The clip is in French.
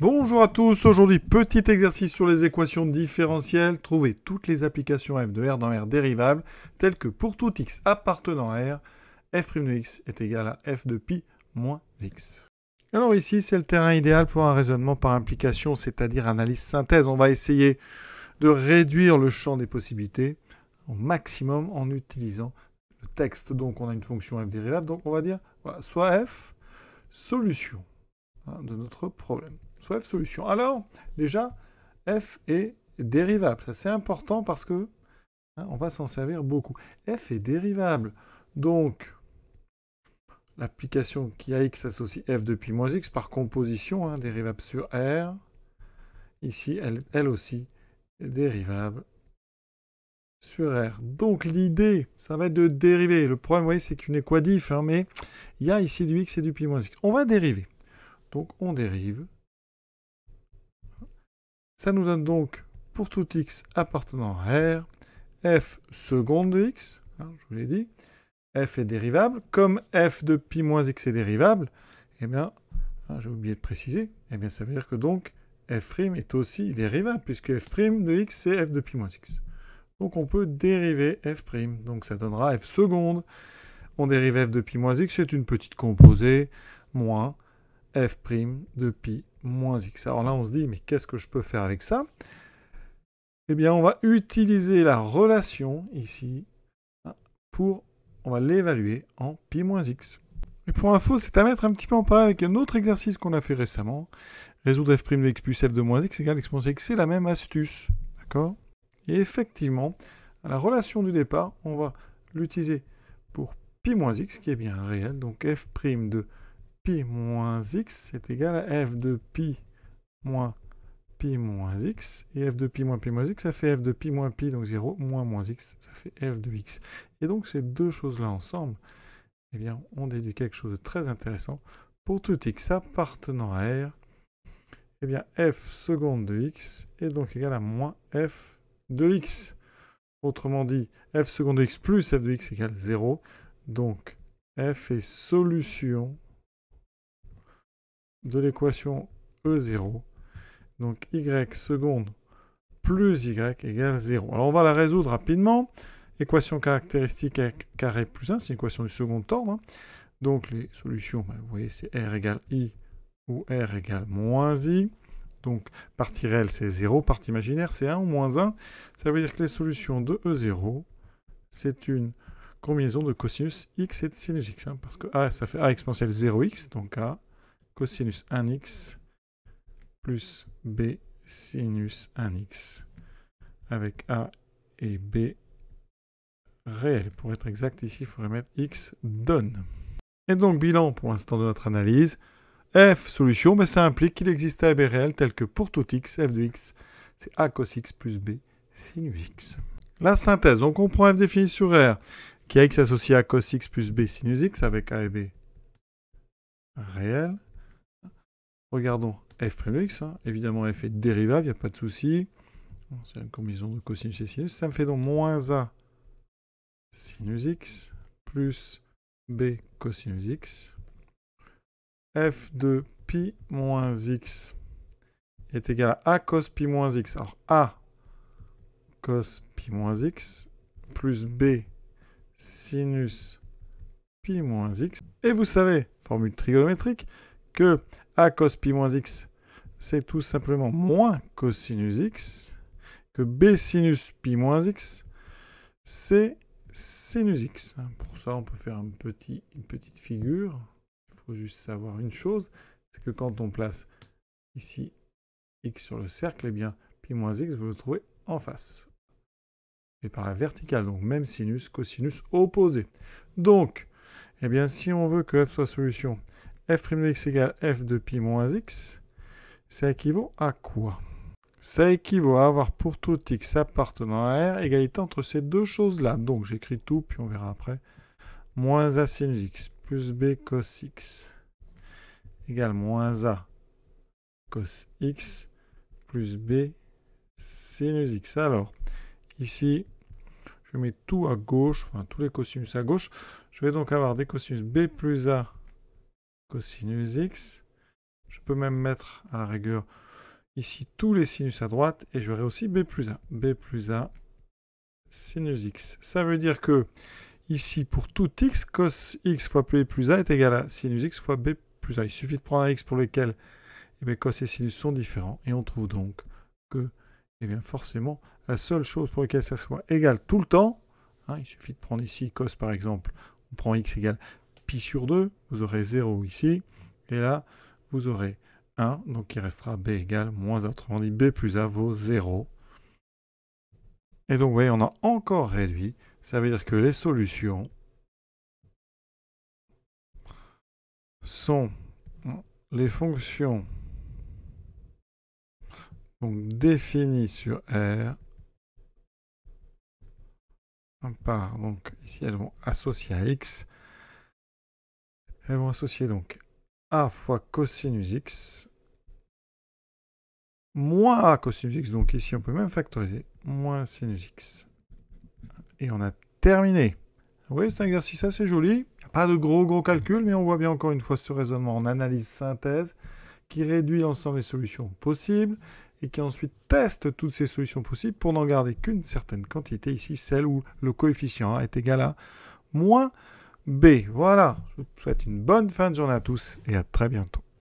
Bonjour à tous, aujourd'hui petit exercice sur les équations différentielles. Trouvez toutes les applications f de R dans R dérivable, telles que pour tout x appartenant à R, f' de x est égal à f de pi moins x. Alors ici, c'est le terrain idéal pour un raisonnement par implication, c'est-à-dire analyse-synthèse. On va essayer de réduire le champ des possibilités au maximum en utilisant le texte. Donc on a une fonction f dérivable, donc on va dire soit f, solution hein, de notre problème soit solution. Alors, déjà, f est dérivable. c'est important parce que hein, on va s'en servir beaucoup. f est dérivable. Donc, l'application qui a x associe f depuis moins x par composition, hein, dérivable sur r. Ici, elle, aussi est dérivable sur R. Donc l'idée, ça va être de dériver. Le problème, vous voyez, c'est qu'une équadif, hein, mais il y a ici du x et du pi moins x. On va dériver. Donc on dérive. Ça nous donne donc pour tout x appartenant à R, f seconde de x, hein, je vous l'ai dit, f est dérivable. Comme f de pi moins x est dérivable, et eh bien, hein, j'ai oublié de préciser, et eh bien ça veut dire que donc f' est aussi dérivable, puisque f' de x c'est f de pi moins x. Donc on peut dériver f', donc ça donnera f seconde. On dérive f de pi moins x, c'est une petite composée, moins f' de pi moins x. Alors là, on se dit, mais qu'est-ce que je peux faire avec ça Eh bien, on va utiliser la relation ici hein, pour, on va l'évaluer en pi moins x. Et pour info, c'est à mettre un petit peu en parallèle avec un autre exercice qu'on a fait récemment. Résoudre f' de x plus f de moins x égale exponentielle x, c'est la même astuce. D'accord Et effectivement, la relation du départ, on va l'utiliser pour pi moins x, qui est bien réel, donc f' de pi moins x est égal à f de pi moins pi moins x, et f de pi moins pi moins x, ça fait f de pi moins pi, donc 0, moins moins x, ça fait f de x. Et donc ces deux choses-là ensemble, eh bien, on déduit quelque chose de très intéressant. Pour tout x appartenant à R, eh bien, f seconde de x est donc égal à moins f de x. Autrement dit, f seconde de x plus f de x égale 0. Donc, f est solution de l'équation E0. Donc y seconde plus y égale 0. Alors on va la résoudre rapidement. Équation caractéristique carré plus 1, c'est une équation du second ordre. Hein. Donc les solutions, ben, vous voyez, c'est r égale i ou r égale moins i. Donc partie réelle, c'est 0, partie imaginaire, c'est 1 ou moins 1. Ça veut dire que les solutions de E0, c'est une combinaison de cosinus x et de sinus x. Hein, parce que a, ça fait a exponentielle 0x, donc a cosinus 1x plus b sinus 1x avec a et b réels. Pour être exact, ici, il faudrait mettre x donne. Et donc, bilan pour l'instant de notre analyse. f solution, mais ça implique qu'il existe a et b réel tel que pour tout x, f de x, c'est a cos x plus b sinus x. La synthèse, on comprend f définie sur R, qui a x associé à cos x plus b sinus x avec a et b réels. Regardons f' x, hein. évidemment f est dérivable, il n'y a pas de souci. C'est une combinaison de cosinus et sinus. Ça me fait donc moins a sinus x plus b cosinus x. f de pi moins x est égal à a cos pi moins x. Alors a cos pi moins x plus b sinus pi moins x. Et vous savez, formule trigonométrique, que a cos pi moins x, c'est tout simplement moins cosinus x, que b sinus pi moins x, c'est sinus x. Pour ça, on peut faire une petite figure. Il faut juste savoir une chose, c'est que quand on place ici x sur le cercle, eh bien, pi moins x, vous le trouvez en face. Et par la verticale, donc même sinus, cosinus opposé. Donc, eh bien, si on veut que f soit solution f' de x égale f de pi moins x, ça équivaut à quoi Ça équivaut à avoir pour tout x appartenant à R égalité entre ces deux choses-là. Donc j'écris tout, puis on verra après. Moins a sin x plus b cos x égale moins a cos x plus b sin x. Alors, ici, je mets tout à gauche, enfin tous les cosinus à gauche. Je vais donc avoir des cosinus b plus a cosinus x. Je peux même mettre à la rigueur ici tous les sinus à droite et j'aurai aussi b plus 1. b plus 1 sinus x. Ça veut dire que ici pour tout x, cos x fois b plus 1 est égal à sinus x fois b plus 1. Il suffit de prendre un x pour lequel eh cos et sinus sont différents et on trouve donc que eh bien, forcément la seule chose pour laquelle ça soit égal tout le temps, hein, il suffit de prendre ici cos par exemple, on prend x égale pi sur 2, vous aurez 0 ici, et là, vous aurez 1, donc il restera b égale moins autrement dit b plus a vaut 0. Et donc, vous voyez, on a encore réduit, ça veut dire que les solutions sont les fonctions définies sur R par, donc ici elles vont associer à X, elles vont associer donc a fois cosinus x moins a cosinus x, donc ici on peut même factoriser, moins sinus x. Et on a terminé. Vous voyez, c'est un exercice assez joli. Pas de gros gros calculs, mais on voit bien encore une fois ce raisonnement en analyse-synthèse qui réduit l'ensemble des solutions possibles et qui ensuite teste toutes ces solutions possibles pour n'en garder qu'une certaine quantité, ici celle où le coefficient A est égal à moins B. Voilà, je vous souhaite une bonne fin de journée à tous et à très bientôt.